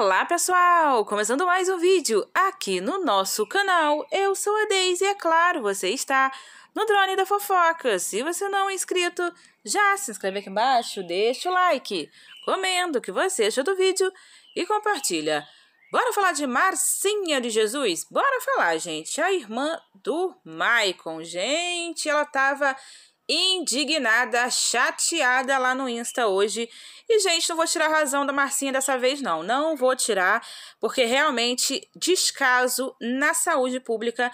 Olá pessoal, começando mais um vídeo aqui no nosso canal. Eu sou a Deise e é claro, você está no Drone da Fofoca. Se você não é inscrito, já se inscreve aqui embaixo, deixa o like, comenta o que você achou do vídeo e compartilha. Bora falar de Marcinha de Jesus? Bora falar, gente. A irmã do Maicon, gente, ela estava indignada, chateada lá no Insta hoje. E, gente, não vou tirar a razão da Marcinha dessa vez, não. Não vou tirar, porque realmente descaso na saúde pública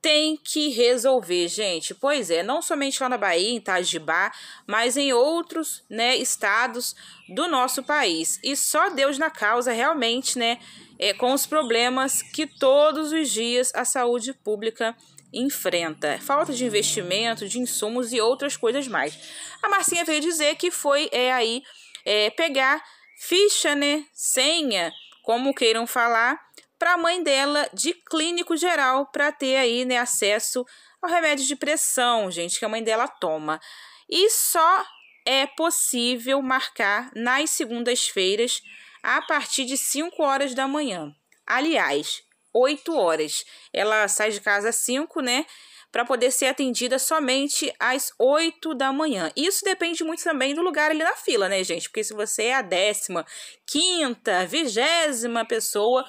tem que resolver, gente. Pois é, não somente lá na Bahia, em Itajibá, mas em outros, né, estados do nosso país. E só Deus na causa, realmente, né, é, com os problemas que todos os dias a saúde pública tem enfrenta. Falta de investimento, de insumos e outras coisas mais. A Marcinha veio dizer que foi é, aí é, pegar ficha, né, senha, como queiram falar, para a mãe dela de clínico geral para ter aí né, acesso ao remédio de pressão, gente, que a mãe dela toma. E só é possível marcar nas segundas-feiras a partir de 5 horas da manhã. Aliás, 8 horas. Ela sai de casa às 5, né? Para poder ser atendida somente às 8 da manhã. Isso depende muito também do lugar ali na fila, né, gente? Porque se você é a décima, quinta, vigésima pessoa,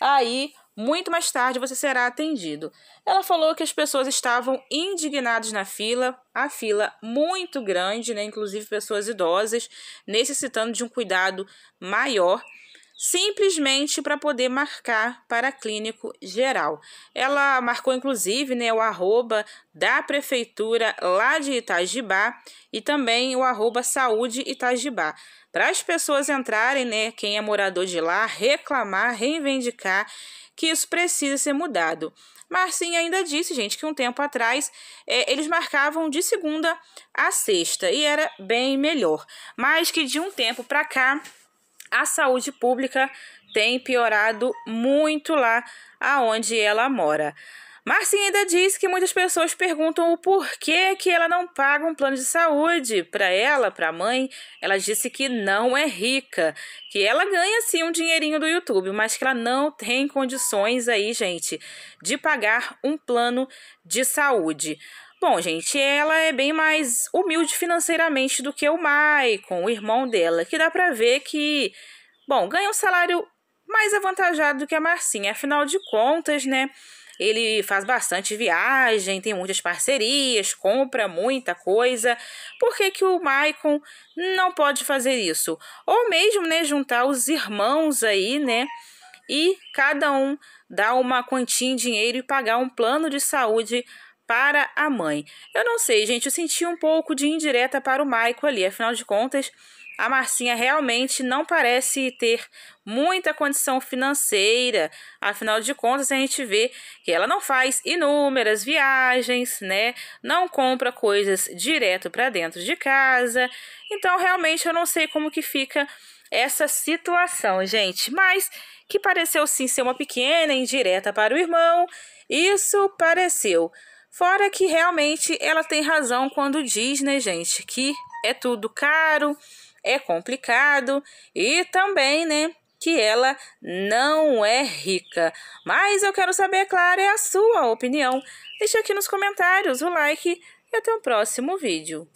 aí muito mais tarde você será atendido. Ela falou que as pessoas estavam indignadas na fila, a fila muito grande, né, inclusive pessoas idosas, necessitando de um cuidado maior simplesmente para poder marcar para clínico geral. Ela marcou inclusive né, o arroba da prefeitura lá de Itajibá e também o arroba saúde Itajibá. Para as pessoas entrarem, né, quem é morador de lá, reclamar, reivindicar que isso precisa ser mudado. Marcinha ainda disse, gente, que um tempo atrás é, eles marcavam de segunda a sexta e era bem melhor, mas que de um tempo para cá a saúde pública tem piorado muito lá aonde ela mora. Marcinha ainda diz que muitas pessoas perguntam o porquê que ela não paga um plano de saúde. Para ela, para a mãe, ela disse que não é rica, que ela ganha sim um dinheirinho do YouTube, mas que ela não tem condições aí, gente, de pagar um plano de saúde. Bom, gente, ela é bem mais humilde financeiramente do que o Maicon, o irmão dela, que dá para ver que, bom, ganha um salário mais avantajado do que a Marcinha. Afinal de contas, né? Ele faz bastante viagem, tem muitas parcerias, compra muita coisa. Por que, que o Maicon não pode fazer isso? Ou mesmo, né, juntar os irmãos aí, né? E cada um dar uma quantia em dinheiro e pagar um plano de saúde para a mãe. Eu não sei, gente, eu senti um pouco de indireta para o Michael ali, afinal de contas, a Marcinha realmente não parece ter muita condição financeira. Afinal de contas, a gente vê que ela não faz inúmeras viagens, né? Não compra coisas direto para dentro de casa. Então, realmente eu não sei como que fica essa situação, gente, mas que pareceu sim ser uma pequena indireta para o irmão. Isso pareceu. Fora que realmente ela tem razão quando diz, né, gente, que é tudo caro, é complicado e também, né, que ela não é rica. Mas eu quero saber, claro, é a sua opinião. Deixa aqui nos comentários o like e até o próximo vídeo.